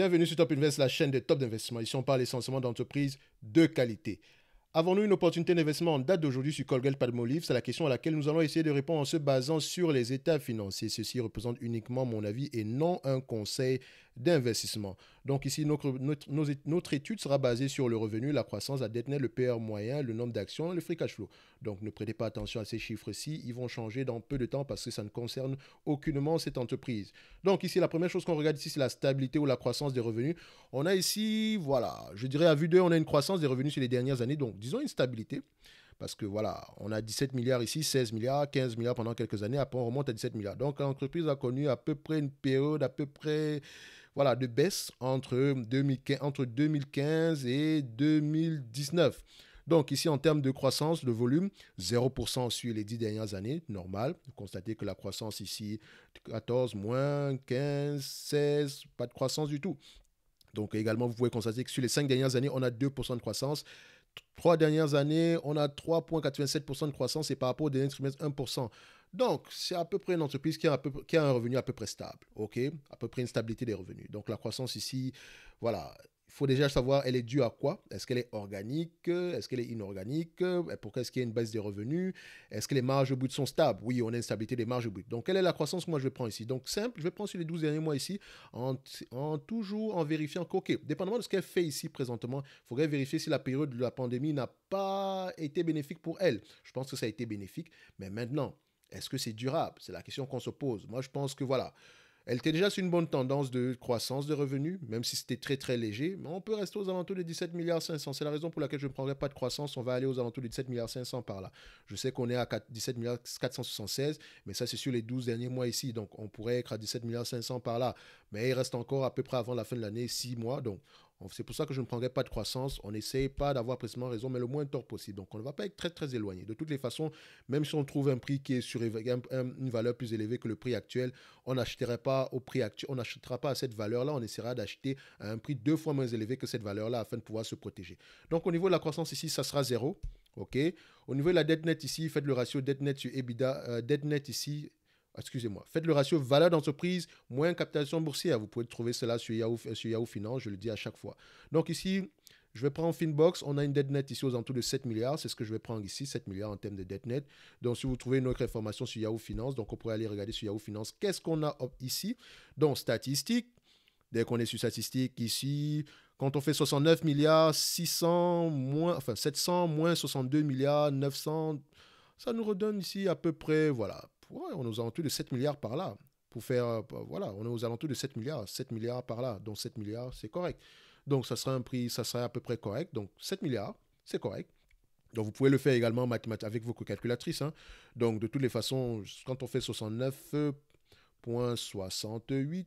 Bienvenue sur Top Invest, la chaîne des top d'investissement. Ici, on parle essentiellement d'entreprises de qualité. Avons-nous une opportunité d'investissement en date d'aujourd'hui sur Colgate Palmolive C'est la question à laquelle nous allons essayer de répondre en se basant sur les états financiers. Ceci représente uniquement mon avis et non un conseil d'investissement. Donc ici, notre, notre, étude sera basée sur le revenu, la croissance, la dette le PR moyen, le nombre d'actions, le free cash flow. Donc ne prêtez pas attention à ces chiffres-ci, ils vont changer dans peu de temps parce que ça ne concerne aucunement cette entreprise. Donc ici, la première chose qu'on regarde ici, c'est la stabilité ou la croissance des revenus. On a ici, voilà, je dirais à vue d'œil, on a une croissance des revenus sur les dernières années, donc disons une stabilité parce que voilà, on a 17 milliards ici, 16 milliards, 15 milliards pendant quelques années, après on remonte à 17 milliards. Donc l'entreprise a connu à peu près une période à peu près voilà, de baisse entre 2015, et 2019. Donc ici, en termes de croissance, le volume, 0% sur les 10 dernières années, normal. Vous constatez que la croissance ici, 14, moins 15, 16, pas de croissance du tout. Donc également, vous pouvez constater que sur les 5 dernières années, on a 2% de croissance. 3 dernières années, on a 3,87% de croissance et par rapport au dernier trimestre, 1%. Donc, c'est à peu près une entreprise qui a, un revenu à peu près stable, ok À peu près une stabilité des revenus. Donc, la croissance ici, voilà, il faut déjà savoir, elle est due à quoi Est-ce qu'elle est organique Est-ce qu'elle est inorganique Pourquoi est-ce qu'il y a une baisse des revenus Est-ce que les marges au bout sont stables Oui, on a une stabilité des marges au bout. Donc, quelle est la croissance que moi je vais prendre ici Donc, simple, je vais prendre sur les 12 derniers mois ici, en, toujours en vérifiant qu'OK, dépendamment de ce qu'elle fait ici présentement, il faudrait vérifier si la période de la pandémie n'a pas été bénéfique pour elle. Je pense que ça a été bénéfique, mais maintenant, est-ce que c'est durable C'est la question qu'on se pose. Moi, je pense que voilà. Elle était déjà sur une bonne tendance de croissance de revenus, même si c'était très très léger. Mais on peut rester aux alentours des 17 milliards C'est la raison pour laquelle je ne prendrai pas de croissance. On va aller aux alentours des 17 milliards 500 par là. Je sais qu'on est à 4, 17 milliards 476, mais ça c'est sur les 12 derniers mois ici. Donc on pourrait être à 17 milliards 500 par là. Mais il reste encore à peu près avant la fin de l'année 6 mois. Donc c'est pour ça que je ne prendrai pas de croissance. On n'essaie pas d'avoir précisément raison, mais le moins tort possible. Donc, on ne va pas être très, très éloigné. De toutes les façons, même si on trouve un prix qui est sur une valeur plus élevée que le prix actuel, on n'achètera pas au prix actuel, on n'achètera pas à cette valeur-là. On essaiera d'acheter à un prix deux fois moins élevé que cette valeur-là afin de pouvoir se protéger. Donc, au niveau de la croissance ici, ça sera zéro. OK Au niveau de la dette nette ici, faites le ratio dette nette sur EBITDA. Euh, dette nette ici, excusez-moi, faites le ratio valeur d'entreprise moins captation boursière. Vous pouvez trouver cela euh, sur Yahoo, Finance, je le dis à chaque fois. Donc ici, je vais prendre Finbox, on a une dette nette ici aux alentours de 7 milliards, c'est ce que je vais prendre ici, 7 milliards en termes de dette nette. Donc si vous trouvez une autre information sur Yahoo Finance, donc on pourrait aller regarder sur Yahoo Finance, qu'est-ce qu'on a ici Donc statistiques, dès qu'on est sur statistiques ici, quand on fait 69 milliards, 600 moins, enfin 700 moins 62 milliards, 900, ça nous redonne ici à peu près, voilà, ouais, on est aux alentours de 7 milliards par là. Pour faire, euh, voilà, on est aux alentours de 7 milliards, 7 milliards par là. Donc 7 milliards, c'est correct. Donc ça serait un prix, ça serait à peu près correct. Donc 7 milliards, c'est correct. Donc vous pouvez le faire également avec vos calculatrices. Hein. Donc de toutes les façons, quand on fait 69.68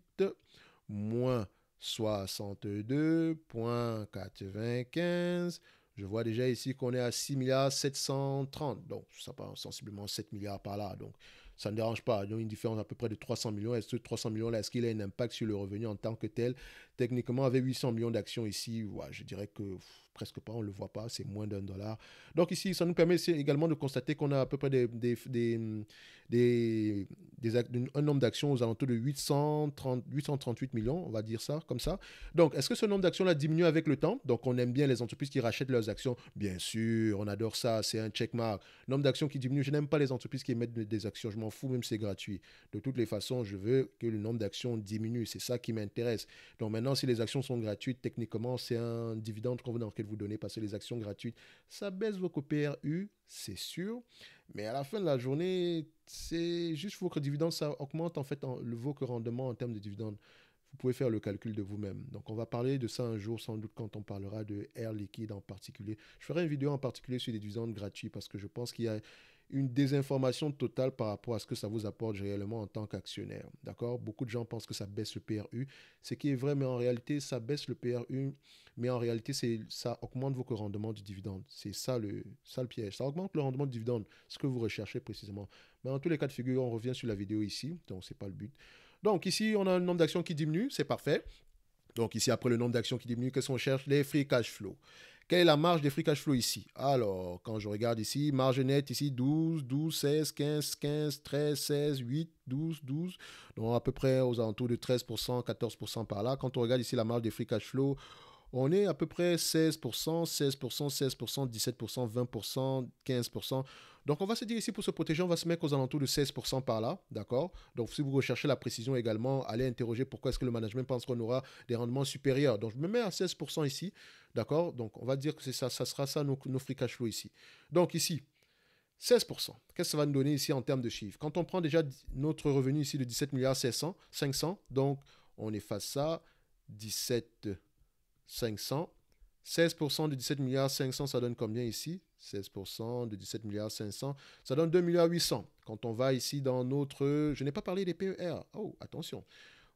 moins 62.95, je vois déjà ici qu'on est à 6 milliards 730. Donc ça part sensiblement 7 milliards par là. Donc ça ne dérange pas. Donc, une différence à peu près de 300 millions. Est-ce que 300 millions-là, est-ce qu'il a un impact sur le revenu en tant que tel techniquement, avec 800 millions d'actions ici, je dirais que presque pas, on ne le voit pas, c'est moins d'un dollar. Donc ici, ça nous permet également de constater qu'on a à peu près des, des, des, un nombre d'actions aux alentours de 830, 838 millions, on va dire ça comme ça. Donc, est-ce que ce nombre d'actions-là diminue avec le temps Donc, on aime bien les entreprises qui rachètent leurs actions. Bien sûr, on adore ça, c'est un checkmark. Nombre d'actions qui diminue, je n'aime pas les entreprises qui émettent des actions, je m'en fous, même c'est gratuit. De toutes les façons, je veux que le nombre d'actions diminue, c'est ça qui m'intéresse. Donc maintenant, si les actions sont gratuites, techniquement, c'est un dividende convenant lequel vous donnez parce que les actions gratuites, ça baisse vos PRU, c'est sûr. Mais à la fin de la journée, c'est juste vos dividende ça augmente en fait en, le vos rendement en termes de dividendes. Vous pouvez faire le calcul de vous-même. Donc, on va parler de ça un jour, sans doute, quand on parlera de Air Liquide en particulier. Je ferai une vidéo en particulier sur les dividendes gratuits parce que je pense qu'il y a une désinformation totale par rapport à ce que ça vous apporte réellement en tant qu'actionnaire. D'accord Beaucoup de gens pensent que ça baisse le PRU, ce qui est vrai, mais en réalité, ça baisse le PRU, mais en réalité, ça augmente vos rendements du dividende. C'est ça le, ça le piège. Ça augmente le rendement du dividende, ce que vous recherchez précisément. Mais en tous les cas de figure, on revient sur la vidéo ici, donc n'est pas le but. Donc ici, on a un nombre d'actions qui diminue, c'est parfait. Donc ici, après le nombre d'actions qui diminue, qu'est-ce qu'on cherche Les free cash flow. Quelle est la marge des free cash flow ici Alors, quand je regarde ici, marge nette ici, 12, 12, 16, 15, 15, 13, 16, 8, 12, 12. Donc, à peu près aux alentours de 13%, 14% par là. Quand on regarde ici la marge des free cash flow, on est à peu près 16%, 16%, 16%, 17%, 20%, 15%. Donc on va se dire ici, pour se protéger, on va se mettre aux alentours de 16% par là, d'accord Donc si vous recherchez la précision également, allez interroger pourquoi est-ce que le management pense qu'on aura des rendements supérieurs. Donc je me mets à 16% ici, d'accord Donc on va dire que c'est ça, ça sera ça nos, free cash flow ici. Donc ici, 16%. Qu'est-ce que ça va nous donner ici en termes de chiffres Quand on prend déjà notre revenu ici de 17 milliards 500, donc on efface ça, 17 500. 16% de 17 milliards 500, ça donne combien ici 16% de 17 milliards 500, ça donne 2 milliards 800. Quand on va ici dans notre... Je n'ai pas parlé des PER. Oh, attention.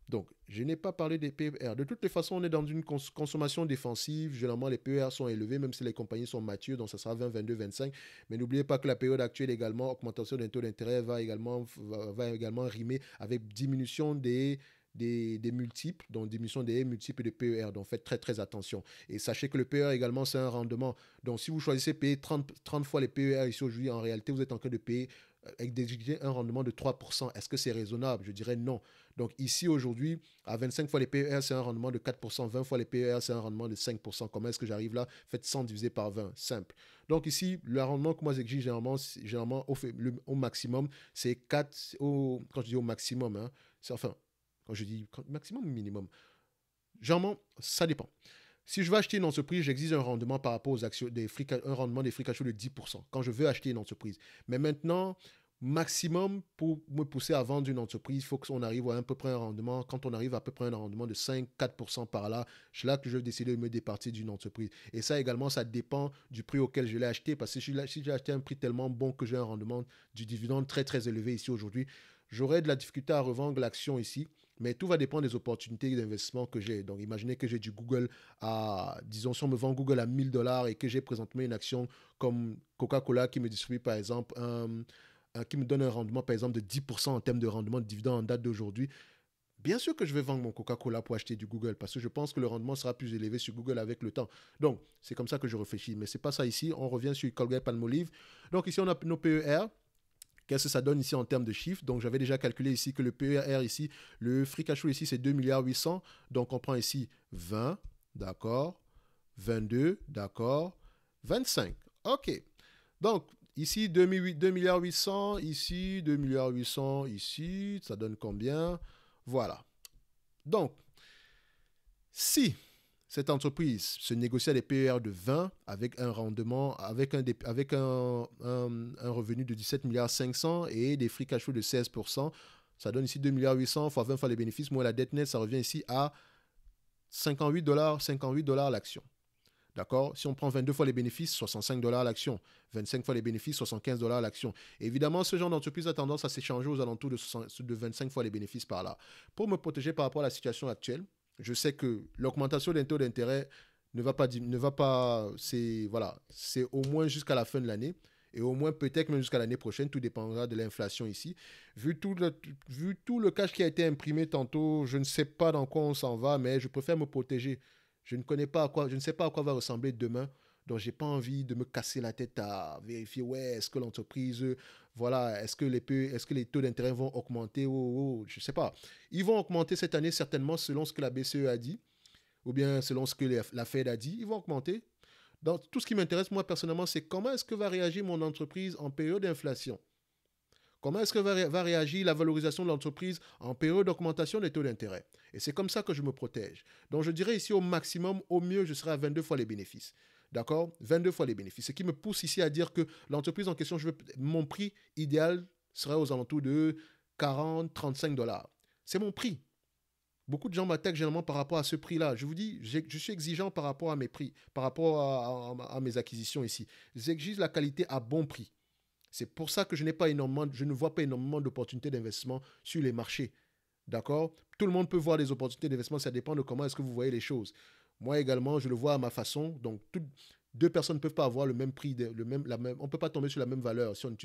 Donc, je n'ai pas parlé des PER. De toutes les façons, on est dans une consommation défensive. Généralement, les PER sont élevés, même si les compagnies sont matures, donc ça sera 20, 22, 25. Mais n'oubliez pas que la période actuelle également, augmentation d'un taux d'intérêt va également, va également rimer avec diminution des, des, multiples, donc diminution des multiples et de PER. Donc faites très très attention. Et sachez que le PER également, c'est un rendement. Donc si vous choisissez payer 30, 30 fois les PER ici aujourd'hui, en réalité, vous êtes en train de payer avec euh, un rendement de 3%. Est-ce que c'est raisonnable Je dirais non. Donc ici, aujourd'hui, à 25 fois les PER, c'est un rendement de 4%. 20 fois les PER, c'est un rendement de 5%. Comment est-ce que j'arrive là Faites 100 divisé par 20. Simple. Donc ici, le rendement que moi j'exige généralement, au, au maximum, c'est 4, au, quand je dis au maximum, hein, c'est enfin quand je dis maximum, minimum. Généralement, ça dépend. Si je veux acheter une entreprise, j'exige un rendement par rapport aux actions, des un rendement des free de 10% quand je veux acheter une entreprise. Mais maintenant, maximum pour me pousser à vendre une entreprise, il faut qu'on arrive à, un peu près un rendement. Quand on arrive à, peu près un rendement de 5-4% par là, c'est là que je vais décider de me départir d'une entreprise. Et ça également, ça dépend du prix auquel je l'ai acheté. Parce que si j'ai acheté un prix tellement bon que j'ai un rendement du dividende très très élevé ici aujourd'hui, j'aurais de la difficulté à revendre l'action ici mais tout va dépendre des opportunités d'investissement que j'ai. Donc, imaginez que j'ai du Google à, disons, si on me vend Google à 1000 dollars et que j'ai présentement une action comme Coca-Cola qui me distribue, par exemple, qui me donne un rendement, par exemple, de 10% en termes de rendement de dividende en date d'aujourd'hui. Bien sûr que je vais vendre mon Coca-Cola pour acheter du Google parce que je pense que le rendement sera plus élevé sur Google avec le temps. Donc, c'est comme ça que je réfléchis. Mais c'est pas ça ici. On revient sur Colgate Palmolive. Donc, ici, on a nos PER. Qu'est-ce que ça donne ici en termes de chiffres Donc j'avais déjà calculé ici que le PER ici, le free cash flow ici c'est 2,8 milliards Donc on prend ici 20, d'accord, 22, d'accord, 25. OK. Donc ici 2,8 milliards ici 2,8 milliards ici, ça donne combien Voilà. Donc, si cette entreprise se négocie à des PER de 20 avec un rendement, avec un, avec un, revenu de 17 milliards 500 et des free cash flow de 16%. Ça donne ici 2 milliards fois 20 fois les bénéfices, Moi, la dette nette, ça revient ici à 58 dollars, 58 dollars l'action. D'accord Si on prend 22 fois les bénéfices, 65 dollars l'action. 25 fois les bénéfices, 75 dollars l'action. Évidemment, ce genre d'entreprise a tendance à s'échanger aux alentours de, 25 fois les bénéfices par là. Pour me protéger par rapport à la situation actuelle, je sais que l'augmentation des taux d'intérêt ne va pas, ne va pas, c'est voilà, c'est au moins jusqu'à la fin de l'année et au moins peut-être même jusqu'à l'année prochaine, tout dépendra de l'inflation ici. Vu tout, le, vu tout le cash qui a été imprimé tantôt, je ne sais pas dans quoi on s'en va, mais je préfère me protéger. Je ne connais pas à quoi, je ne sais pas à quoi va ressembler demain donc, j'ai pas envie de me casser la tête à vérifier, ouais, est-ce que l'entreprise, voilà, est-ce que les, est-ce que les taux d'intérêt vont augmenter ou, je sais pas. Ils vont augmenter cette année certainement selon ce que la BCE a dit ou bien selon ce que la Fed a dit. Ils vont augmenter. Donc, tout ce qui m'intéresse, moi, personnellement, c'est comment est-ce que va réagir mon entreprise en période d'inflation Comment est-ce que va, réagir la valorisation de l'entreprise en période d'augmentation des taux d'intérêt Et c'est comme ça que je me protège. Donc je dirais ici au maximum, au mieux, je serai à 22 fois les bénéfices. D'accord 22 fois les bénéfices. Ce qui me pousse ici à dire que l'entreprise en question, je mon prix idéal serait aux alentours de 40, 35 dollars. C'est mon prix. Beaucoup de gens m'attaquent généralement par rapport à ce prix-là. Je vous dis, je suis exigeant par rapport à mes prix, par rapport à, mes acquisitions ici. J'exige la qualité à bon prix. C'est pour ça que je n'ai pas énormément, je ne vois pas énormément d'opportunités d'investissement sur les marchés. D'accord Tout le monde peut voir des opportunités d'investissement, ça dépend de comment est-ce que vous voyez les choses. Moi également, je le vois à ma façon. Donc, deux personnes ne peuvent pas avoir le même prix, le même, même, on ne peut pas tomber sur la même valeur. Si on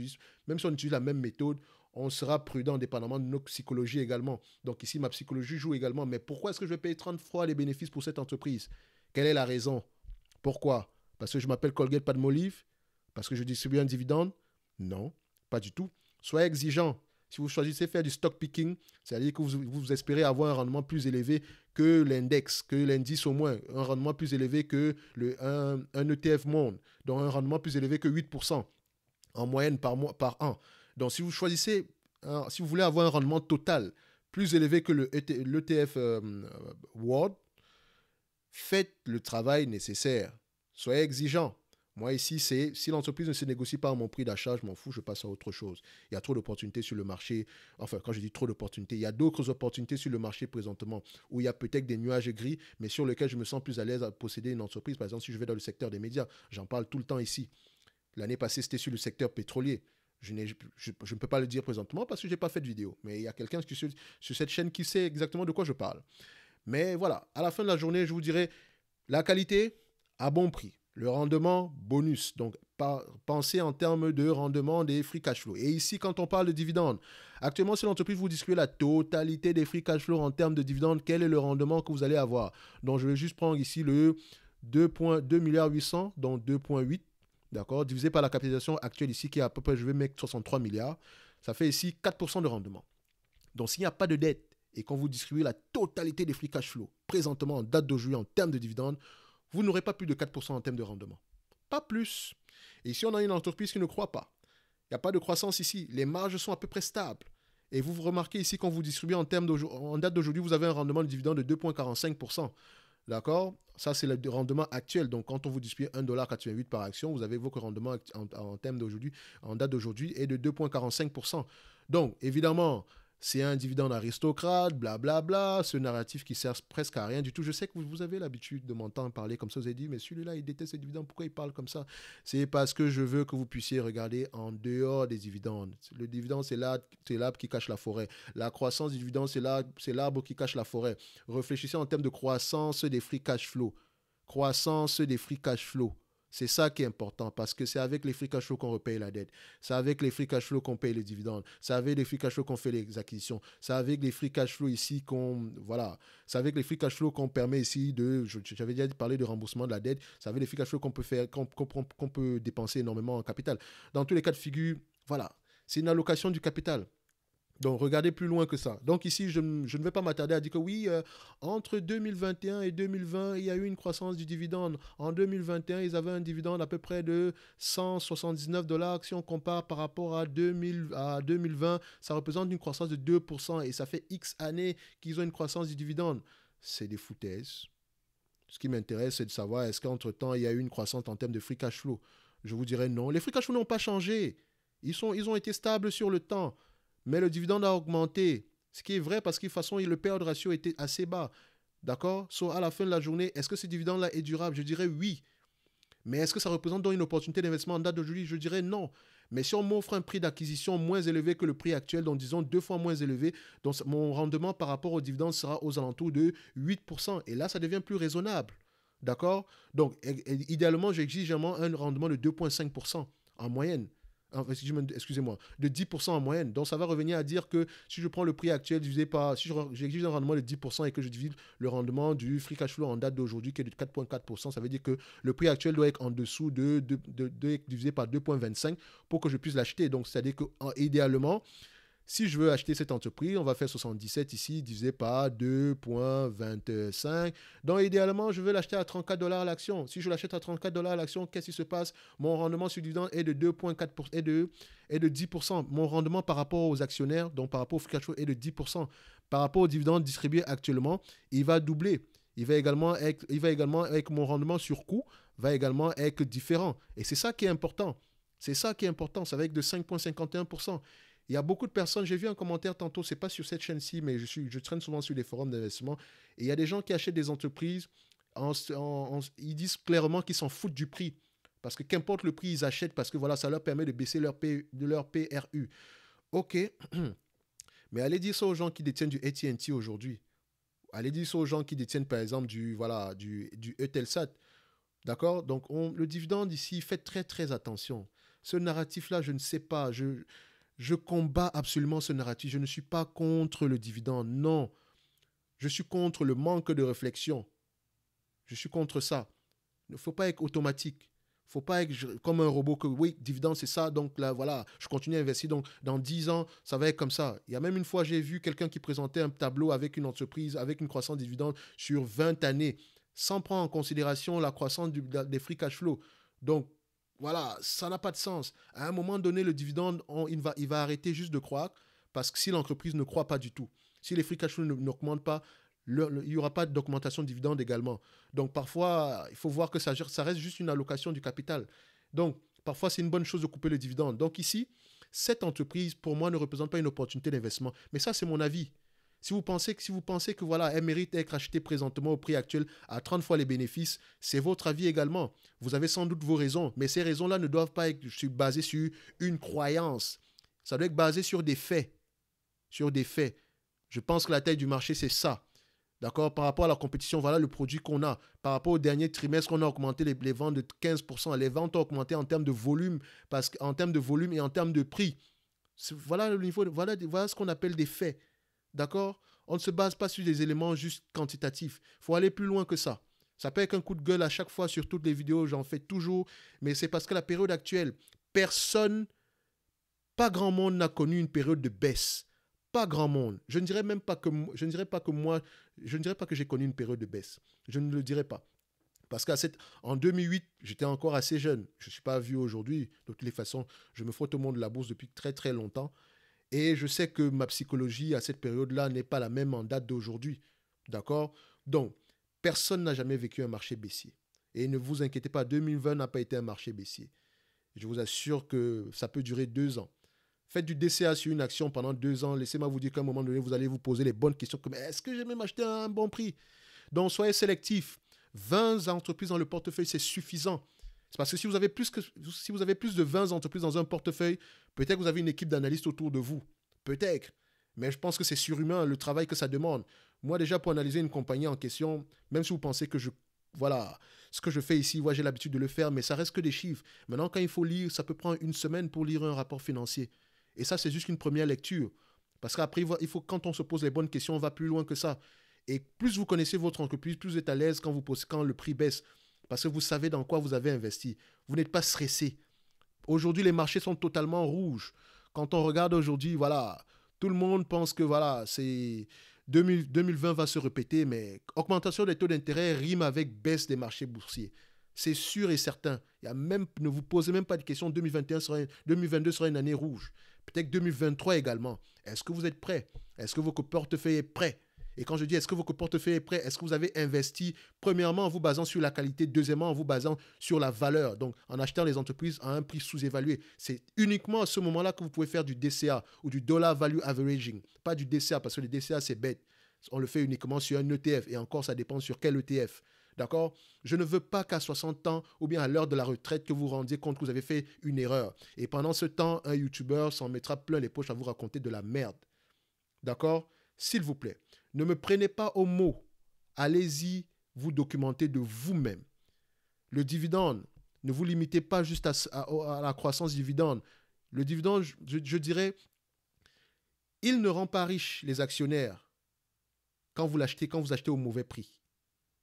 même si on utilise la même méthode, on sera prudent dépendamment de nos psychologies également. Donc ici, ma psychologie joue également. Mais pourquoi est-ce que je vais payer 30 fois les bénéfices pour cette entreprise Quelle est la raison Pourquoi Parce que je m'appelle Colgate Palmolive Parce que je distribue un dividende Non, pas du tout. Soyez exigeant. Si vous choisissez faire du stock picking, c'est-à-dire que vous, espérez avoir un rendement plus élevé que l'index, que l'indice au moins, un rendement plus élevé que le, un, ETF monde, donc un rendement plus élevé que 8% en moyenne par, mois, par an. Donc si vous choisissez, euh, si vous voulez avoir un rendement total plus élevé que l'ETF e euh, World, faites le travail nécessaire. Soyez exigeant. Moi, ici, c'est si l'entreprise ne se négocie pas à mon prix d'achat, je m'en fous, je passe à autre chose. Il y a trop d'opportunités sur le marché. Enfin, quand je dis trop d'opportunités, il y a d'autres opportunités sur le marché présentement où il y a peut-être des nuages gris, mais sur lesquels je me sens plus à l'aise à posséder une entreprise. Par exemple, si je vais dans le secteur des médias, j'en parle tout le temps ici. L'année passée, c'était sur le secteur pétrolier. Je, je, ne peux pas le dire présentement parce que je n'ai pas fait de vidéo. Mais il y a quelqu'un sur cette chaîne qui sait exactement de quoi je parle. Mais voilà, à la fin de la journée, je vous dirai la qualité à bon prix. Le rendement bonus, donc pensez en termes de rendement des free cash flow. Et ici, quand on parle de dividendes, actuellement, si l'entreprise vous distribue la totalité des free cash flow en termes de dividendes, quel est le rendement que vous allez avoir Donc, je vais juste prendre ici le 2,2 milliards 800, donc 2,8, d'accord, divisé par la capitalisation actuelle ici, qui est à peu près, je vais mettre 63 milliards, ça fait ici 4% de rendement. Donc, s'il n'y a pas de dette et qu'on vous distribue la totalité des free cash flow présentement en date de juillet en termes de dividendes, vous n'aurez pas plus de 4% en termes de rendement. Pas plus. Et ici, on a une entreprise qui ne croit pas. Il n'y a pas de croissance ici. Les marges sont à peu près stables. Et vous, vous remarquez ici, qu'on vous distribuez en, en date d'aujourd'hui, vous avez un rendement de dividende de 2,45%. D'accord Ça, c'est le rendement actuel. Donc, quand on vous distribue 1,88$ par action, vous avez votre rendement en, en d'aujourd'hui, en date d'aujourd'hui, est de 2,45%. Donc, évidemment, c'est un dividende aristocrate, blablabla, bla, bla, ce narratif qui sert presque à rien du tout. Je sais que vous, avez l'habitude de m'entendre parler comme ça, vous avez dit, mais celui-là, il déteste les dividendes, pourquoi il parle comme ça C'est parce que je veux que vous puissiez regarder en dehors des dividendes. Le dividende, c'est l'arbre qui cache la forêt. La croissance du dividende, c'est l'arbre qui cache la forêt. Réfléchissez en termes de croissance des free cash flow. Croissance des free cash flow. C'est ça qui est important parce que c'est avec les free cash flow qu'on repaye la dette. C'est avec les free cash flow qu'on paye les dividendes. C'est avec les free cash flow qu'on fait les acquisitions. C'est avec les free cash flow ici qu'on voilà, c'est avec les free cash flow qu'on permet ici de j'avais déjà parlé de remboursement de la dette. C'est avec les free cash flow qu'on peut faire qu'on peut dépenser énormément en capital. Dans tous les cas de figure, voilà, c'est une allocation du capital. Donc, regardez plus loin que ça. Donc, ici, je, ne vais pas m'attarder à dire que oui, euh, entre 2021 et 2020, il y a eu une croissance du dividende. En 2021, ils avaient un dividende à peu près de 179 dollars. Si on compare par rapport à, 2000, à 2020, ça représente une croissance de 2%. Et ça fait X années qu'ils ont une croissance du dividende. C'est des foutaises. Ce qui m'intéresse, c'est de savoir est-ce qu'entre-temps, il y a eu une croissance en termes de free cash flow. Je vous dirais non. Les free cash flow n'ont pas changé. Ils, sont, ils ont été stables sur le temps. Mais le dividende a augmenté, ce qui est vrai parce que de toute façon, le de ratio était assez bas. D'accord Soit à la fin de la journée, est-ce que ce dividende-là est durable Je dirais oui. Mais est-ce que ça représente donc une opportunité d'investissement en date d'aujourd'hui Je dirais non. Mais si on m'offre un prix d'acquisition moins élevé que le prix actuel, donc disons deux fois moins élevé, donc mon rendement par rapport au dividende sera aux alentours de 8%. Et là, ça devient plus raisonnable. D'accord Donc, idéalement, j'exige un rendement de 2,5% en moyenne. Ah, excusez-moi, de 10% en moyenne. Donc ça va revenir à dire que si je prends le prix actuel divisé par, si j'exige un rendement de 10% et que je divise le rendement du free cash flow en date d'aujourd'hui qui est de 4,4%, ça veut dire que le prix actuel doit être en dessous de, de, divisé par 2,25 pour que je puisse l'acheter. Donc c'est-à-dire que idéalement, si je veux acheter cette entreprise, on va faire 77 ici, divisé par 2.25. Donc, idéalement, je veux l'acheter à 34 dollars l'action. Si je l'achète à 34 dollars l'action, qu'est-ce qui se passe Mon rendement sur dividende est de 2.4 et de, de 10%. Mon rendement par rapport aux actionnaires, donc par rapport au free cash est de 10%. Par rapport aux dividendes distribués actuellement, il va doubler. Il va également être, il va également avec mon rendement sur coût, va également être différent. Et c'est ça qui est important. C'est ça qui est important. Ça va être de 5,51%. Il y a beaucoup de personnes, j'ai vu un commentaire tantôt, c'est pas sur cette chaîne-ci, mais je, suis, je traîne souvent sur les forums d'investissement, et il y a des gens qui achètent des entreprises, ils disent clairement qu'ils s'en foutent du prix, parce que qu'importe le prix, ils achètent, parce que voilà, ça leur permet de baisser leur, de leur PRU. Ok, mais allez dire ça aux gens qui détiennent du ATT aujourd'hui. Allez dire ça aux gens qui détiennent, par exemple, du, voilà, du, du D'accord Donc, le dividende ici, faites très, très attention. Ce narratif-là, je ne sais pas. Je, je combats absolument ce narratif. Je ne suis pas contre le dividende, non. Je suis contre le manque de réflexion. Je suis contre ça. Il ne faut pas être automatique. Il ne faut pas être comme un robot que, oui, dividende, c'est ça. Donc là, voilà, je continue à investir. Donc dans 10 ans, ça va être comme ça. Il y a même une fois, j'ai vu quelqu'un qui présentait un tableau avec une entreprise, avec une croissance de dividende sur 20 années, sans prendre en considération la croissance des free cash flow. Donc, voilà, ça n'a pas de sens. À un moment donné, le dividende, il, va, il va arrêter juste de croire parce que si l'entreprise ne croit pas du tout, si les free cash flow n'augmentent pas, il n'y aura pas d'augmentation de dividende également. Donc parfois, il faut voir que ça, ça reste juste une allocation du capital. Donc parfois, c'est une bonne chose de couper le dividende. Donc ici, cette entreprise, pour moi, ne représente pas une opportunité d'investissement. Mais ça, c'est mon avis. Si vous pensez que, si vous pensez que voilà, elle mérite d'être achetée présentement au prix actuel à 30 fois les bénéfices, c'est votre avis également. Vous avez sans doute vos raisons, mais ces raisons-là ne doivent pas être basées sur une croyance. Ça doit être basé sur des faits. Sur des faits. Je pense que la taille du marché, c'est ça. D'accord Par rapport à la compétition, voilà le produit qu'on a. Par rapport au dernier trimestre, on a augmenté les, ventes de 15%. Les ventes ont augmenté en termes de volume, parce termes de volume et en termes de prix. Voilà le niveau, voilà ce qu'on appelle des faits. D'accord On ne se base pas sur des éléments juste quantitatifs. Il faut aller plus loin que ça. Ça peut être un coup de gueule à chaque fois sur toutes les vidéos, j'en fais toujours, mais c'est parce que la période actuelle, personne, pas grand monde n'a connu une période de baisse. Pas grand monde. Je ne dirais même pas que je ne dirais pas que moi, je ne dirais pas que j'ai connu une période de baisse. Je ne le dirais pas. Parce qu'en 2008, j'étais encore assez jeune. Je ne suis pas vieux aujourd'hui. De toutes les façons, je me frotte au monde de la bourse depuis très très longtemps. Et je sais que ma psychologie à cette période-là n'est pas la même en date d'aujourd'hui. D'accord Donc, personne n'a jamais vécu un marché baissier. Et ne vous inquiétez pas, 2020 n'a pas été un marché baissier. Je vous assure que ça peut durer deux ans. Faites du DCA sur une action pendant deux ans. Laissez-moi vous dire qu'à un moment donné, vous allez vous poser les bonnes questions comme est-ce que j'ai même acheté à un bon prix Donc, soyez sélectif. 20 entreprises dans le portefeuille, c'est suffisant. C'est parce que si vous avez plus que si vous avez plus de 20 entreprises dans un portefeuille, peut-être que vous avez une équipe d'analystes autour de vous. Peut-être. Mais je pense que c'est surhumain le travail que ça demande. Moi déjà pour analyser une compagnie en question, même si vous pensez que je voilà, ce que je fais ici, moi j'ai l'habitude de le faire, mais ça reste que des chiffres. Maintenant, quand il faut lire, ça peut prendre une semaine pour lire un rapport financier. Et ça, c'est juste une première lecture. Parce qu'après, il faut, quand on se pose les bonnes questions, on va plus loin que ça. Et plus vous connaissez votre entreprise, plus vous êtes à l'aise quand, quand le prix baisse, parce que vous savez dans quoi vous avez investi. Vous n'êtes pas stressé. Aujourd'hui, les marchés sont totalement rouges. Quand on regarde aujourd'hui, voilà, tout le monde pense que voilà, c'est 2020 va se répéter, mais augmentation des taux d'intérêt rime avec baisse des marchés boursiers. C'est sûr et certain. Il y a même, ne vous posez même pas de question, 2021 2022 sera une année rouge. Peut-être 2023 également. Est-ce que vous êtes prêt Est-ce que votre portefeuille est prêt et quand je dis est-ce que votre portefeuille est prêt, est-ce que vous avez investi, premièrement en vous basant sur la qualité, deuxièmement en vous basant sur la valeur, donc en achetant les entreprises à un prix sous-évalué. C'est uniquement à ce moment-là que vous pouvez faire du DCA ou du dollar value averaging, pas du DCA parce que le DCA c'est bête. On le fait uniquement sur un ETF et encore ça dépend sur quel ETF. D'accord Je ne veux pas qu'à 60 ans ou bien à l'heure de la retraite que vous rendiez compte que vous avez fait une erreur. Et pendant ce temps, un YouTuber s'en mettra plein les poches à vous raconter de la merde. D'accord S'il vous plaît. Ne me prenez pas au mot. Allez-y, vous documenter de vous-même. Le dividende, ne vous limitez pas juste à, la croissance dividende. Le dividende, je, dirais, il ne rend pas riche les actionnaires quand vous l'achetez, quand vous achetez au mauvais prix.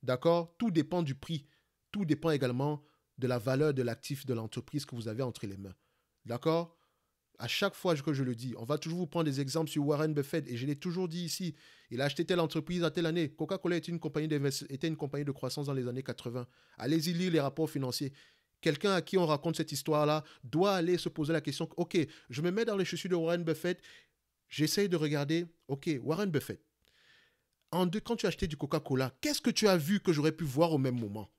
D'accord Tout dépend du prix. Tout dépend également de la valeur de l'actif de l'entreprise que vous avez entre les mains. D'accord à chaque fois que je le dis, on va toujours vous prendre des exemples sur Warren Buffett, et je l'ai toujours dit ici, il a acheté telle entreprise à telle année. Coca-Cola était une compagnie, était une compagnie de croissance dans les années 80. Allez-y lire les rapports financiers. Quelqu'un à qui on raconte cette histoire-là doit aller se poser la question, ok, je me mets dans les chaussures de Warren Buffett, j'essaye de regarder, ok, Warren Buffett, en quand tu as acheté du Coca-Cola, qu'est-ce que tu as vu que j'aurais pu voir au même moment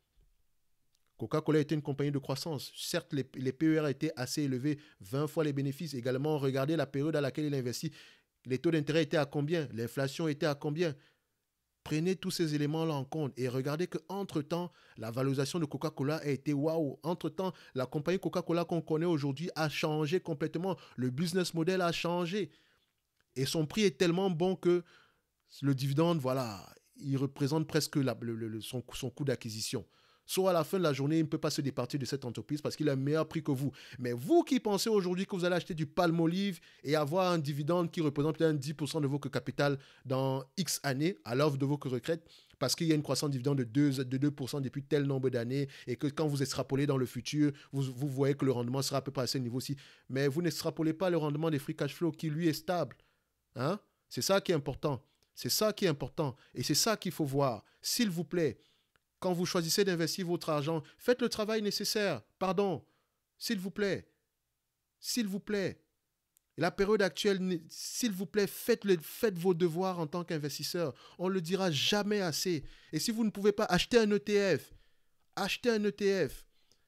Coca-Cola était une compagnie de croissance. Certes, les, PER étaient assez élevés, 20 fois les bénéfices. Également, regardez la période à laquelle il investit. Les taux d'intérêt étaient à combien L'inflation était à combien Prenez tous ces éléments-là en compte et regardez qu'entre-temps, la valorisation de Coca-Cola a été waouh. Entre-temps, la compagnie Coca-Cola qu'on connaît aujourd'hui a changé complètement. Le business model a changé. Et son prix est tellement bon que le dividende, voilà, il représente presque son coût d'acquisition. Soit à la fin de la journée, il ne peut pas se départir de cette entreprise parce qu'il a un meilleur prix que vous. Mais vous qui pensez aujourd'hui que vous allez acheter du palmolive et avoir un dividende qui représente un 10% de votre capital dans X années à l'offre de vos recrètes parce qu'il y a une croissance de dividende de 2%, de 2% depuis tel nombre d'années et que quand vous extrapolez dans le futur, vous, voyez que le rendement sera à peu près à ce niveau-ci. Mais vous n'extrapolez pas le rendement des free cash flow qui, lui, est stable. Hein? C'est ça qui est important. C'est ça qui est important. Et c'est ça qu'il faut voir. S'il vous plaît, quand vous choisissez d'investir votre argent, faites le travail nécessaire. Pardon. S'il vous plaît. S'il vous plaît. La période actuelle, s'il vous plaît, faites, le, faites vos devoirs en tant qu'investisseur. On ne le dira jamais assez. Et si vous ne pouvez pas acheter un ETF, achetez un ETF.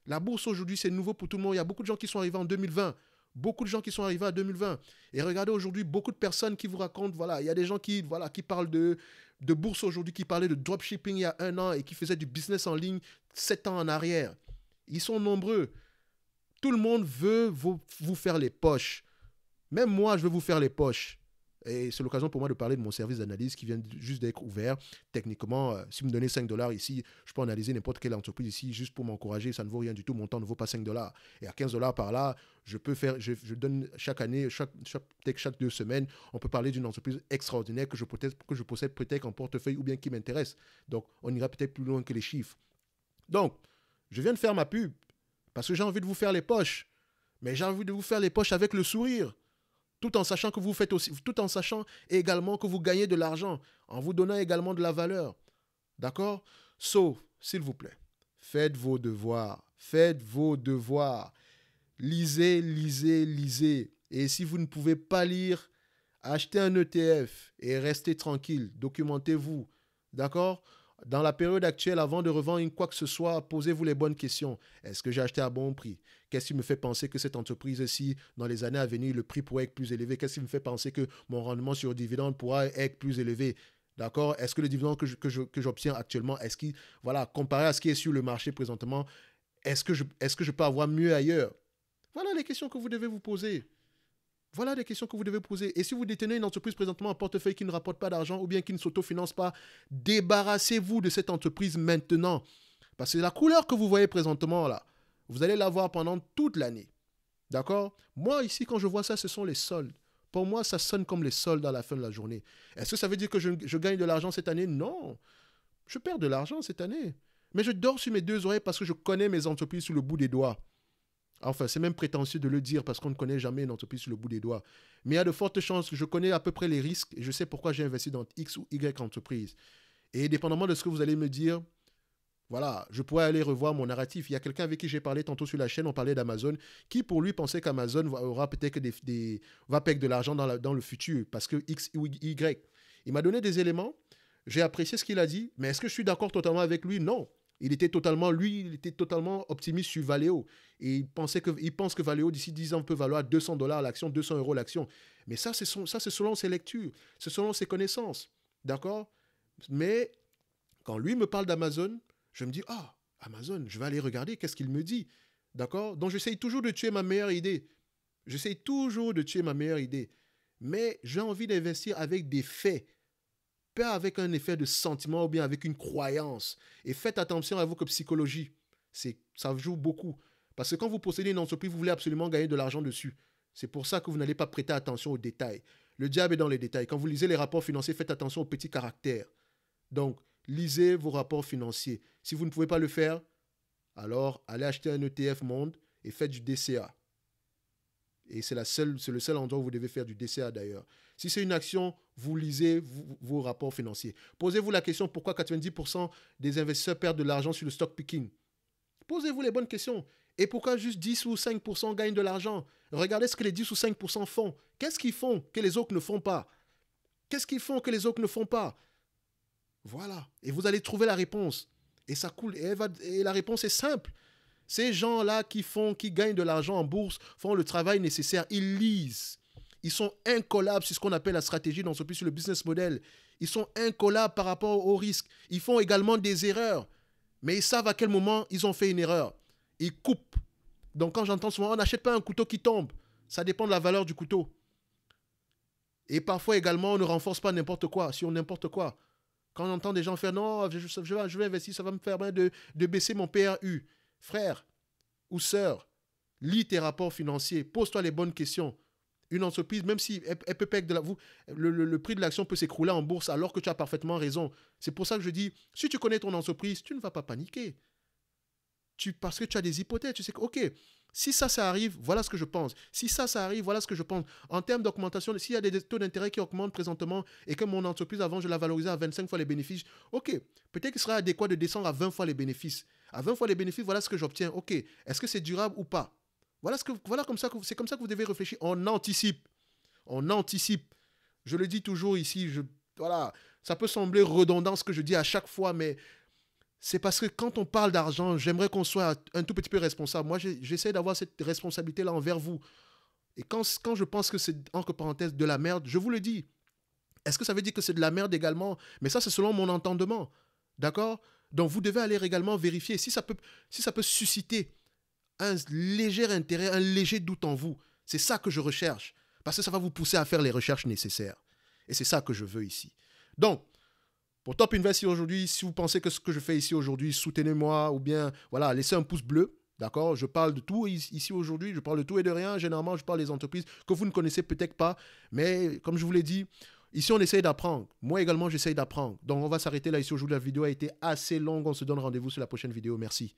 La bourse aujourd'hui, c'est nouveau pour tout le monde. Il y a beaucoup de gens qui sont arrivés en 2020. Beaucoup de gens qui sont arrivés en 2020. Et regardez aujourd'hui, beaucoup de personnes qui vous racontent, voilà, il y a des gens qui, voilà, qui parlent de, de bourse aujourd'hui, qui parlaient de dropshipping il y a un an et qui faisaient du business en ligne sept ans en arrière. Ils sont nombreux. Tout le monde veut vous, vous faire les poches. Même moi, je veux vous faire les poches. Et c'est l'occasion pour moi de parler de mon service d'analyse qui vient juste d'être ouvert. Techniquement, euh, si vous me donnez 5 dollars ici, je peux analyser n'importe quelle entreprise ici juste pour m'encourager. Ça ne vaut rien du tout. Mon temps ne vaut pas 5 dollars. Et à 15 dollars par là, je peux faire, je, donne chaque année, chaque, chaque, chaque, deux semaines, on peut parler d'une entreprise extraordinaire que je, possède, que je possède peut-être en portefeuille ou bien qui m'intéresse. Donc, on ira peut-être plus loin que les chiffres. Donc, je viens de faire ma pub parce que j'ai envie de vous faire les poches. Mais j'ai envie de vous faire les poches avec le sourire tout en sachant que vous faites aussi, tout en sachant également que vous gagnez de l'argent, en vous donnant également de la valeur. D'accord Sauf, s'il vous plaît, faites vos devoirs. Faites vos devoirs. Lisez, lisez, lisez. Et si vous ne pouvez pas lire, achetez un ETF et restez tranquille. Documentez-vous. D'accord dans la période actuelle, avant de revendre quoi que ce soit, posez-vous les bonnes questions. Est-ce que j'ai acheté à bon prix Qu'est-ce qui me fait penser que cette entreprise-ci, dans les années à venir, le prix pourrait être plus élevé Qu'est-ce qui me fait penser que mon rendement sur dividende pourra être plus élevé D'accord Est-ce que le dividende que, j'obtiens actuellement, est-ce qu'il, voilà, comparé à ce qui est sur le marché présentement, est-ce que, je, est-ce que je peux avoir mieux ailleurs Voilà les questions que vous devez vous poser. Voilà des questions que vous devez poser. Et si vous détenez une entreprise présentement, un portefeuille qui ne rapporte pas d'argent ou bien qui ne s'autofinance pas, débarrassez-vous de cette entreprise maintenant. Parce que la couleur que vous voyez présentement là, vous allez la voir pendant toute l'année. D'accord Moi ici, quand je vois ça, ce sont les soldes. Pour moi, ça sonne comme les soldes à la fin de la journée. Est-ce que ça veut dire que je gagne de l'argent cette année Non. Je perds de l'argent cette année. Mais je dors sur mes deux oreilles parce que je connais mes entreprises sous le bout des doigts. Enfin, c'est même prétentieux de le dire parce qu'on ne connaît jamais une entreprise sur le bout des doigts. Mais il y a de fortes chances que je connais à peu près les risques et je sais pourquoi j'ai investi dans X ou Y entreprise. Et dépendamment de ce que vous allez me dire, voilà, je pourrais aller revoir mon narratif. Il y a quelqu'un avec qui j'ai parlé tantôt sur la chaîne, on parlait d'Amazon, qui pour lui pensait qu'Amazon aura peut-être des, des, de l'argent dans, dans, le futur parce que X ou Y. Il m'a donné des éléments, j'ai apprécié ce qu'il a dit, mais est-ce que je suis d'accord totalement avec lui Non. Il était totalement, lui, il était totalement optimiste sur Valeo. Et il, pensait que, il pense que Valeo, d'ici 10 ans, peut valoir 200 dollars l'action, 200 euros l'action. Mais ça, c'est selon ses lectures, c'est selon ses connaissances. D'accord Mais quand lui me parle d'Amazon, je me dis, ah, Amazon, je vais aller regarder qu'est-ce qu'il me dit. D'accord Donc j'essaye toujours de tuer ma meilleure idée. J'essaye toujours de tuer ma meilleure idée. Mais j'ai envie d'investir avec des faits pas avec un effet de sentiment ou bien avec une croyance. Et faites attention à votre psychologie. C'est, ça joue beaucoup. Parce que quand vous possédez une entreprise, vous voulez absolument gagner de l'argent dessus. C'est pour ça que vous n'allez pas prêter attention aux détails. Le diable est dans les détails. Quand vous lisez les rapports financiers, faites attention aux petits caractères. Donc, lisez vos rapports financiers. Si vous ne pouvez pas le faire, alors allez acheter un ETF Monde et faites du DCA. Et c'est, le seul endroit où vous devez faire du DCA d'ailleurs. Si c'est une action, vous lisez vos rapports financiers. Posez-vous la question pourquoi 90% des investisseurs perdent de l'argent sur le stock picking. Posez-vous les bonnes questions. Et pourquoi juste 10 ou 5% gagnent de l'argent Regardez ce que les 10 ou 5% font. Qu'est-ce qu'ils font que les autres ne font pas Qu'est-ce qu'ils font que les autres ne font pas Voilà. Et vous allez trouver la réponse. Et ça coule. et la réponse est simple. Ces gens-là qui font, qui gagnent de l'argent en bourse, font le travail nécessaire. Ils lisent. Ils sont incollables sur ce qu'on appelle la stratégie dans ce pays, sur le business model. Ils sont incollables par rapport au risque. Ils font également des erreurs. Mais ils savent à quel moment ils ont fait une erreur. Ils coupent. Donc quand j'entends souvent, on n'achète pas un couteau qui tombe. Ça dépend de la valeur du couteau. Et parfois également, on ne renforce pas n'importe quoi, Si on n'importe quoi. Quand on entend des gens faire non, je, vais investir, ça va me faire de, de baisser mon PRU. Frère ou sœur, lis tes rapports financiers, pose-toi les bonnes questions. Une entreprise, même si elle, peut perdre de la, le, prix de l'action peut s'écrouler en bourse alors que tu as parfaitement raison. C'est pour ça que je dis, si tu connais ton entreprise, tu ne vas pas paniquer. Tu, parce que tu as des hypothèses, tu sais que, ok, si ça, ça arrive, voilà ce que je pense. Si ça, ça arrive, voilà ce que je pense. En termes d'augmentation, s'il y a des taux d'intérêt qui augmentent présentement et que mon entreprise, avant, je la valorisais à 25 fois les bénéfices, ok, peut-être qu'il sera adéquat de descendre à 20 fois les bénéfices. À 20 fois les bénéfices, voilà ce que j'obtiens. Ok, est-ce que c'est durable ou pas voilà, ce que, voilà comme ça que c'est comme ça que vous devez réfléchir. On anticipe. On anticipe. Je le dis toujours ici, je, voilà, ça peut sembler redondant ce que je dis à chaque fois, mais c'est parce que quand on parle d'argent, j'aimerais qu'on soit un tout petit peu responsable. Moi, j'essaie d'avoir cette responsabilité-là envers vous. Et quand, quand je pense que c'est, entre parenthèses, de la merde, je vous le dis. Est-ce que ça veut dire que c'est de la merde également Mais ça, c'est selon mon entendement. D'accord Donc, vous devez aller également vérifier si ça peut, si ça peut susciter un léger intérêt, un léger doute en vous. C'est ça que je recherche. Parce que ça va vous pousser à faire les recherches nécessaires. Et c'est ça que je veux ici. Donc, au Top Invest aujourd'hui, si vous pensez que ce que je fais ici aujourd'hui, soutenez-moi ou bien voilà, laissez un pouce bleu. D'accord Je parle de tout ici aujourd'hui, je parle de tout et de rien. Généralement, je parle des entreprises que vous ne connaissez peut-être pas. Mais comme je vous l'ai dit, ici, on essaye d'apprendre. Moi également, j'essaye d'apprendre. Donc, on va s'arrêter là ici aujourd'hui. La vidéo a été assez longue. On se donne rendez-vous sur la prochaine vidéo. Merci.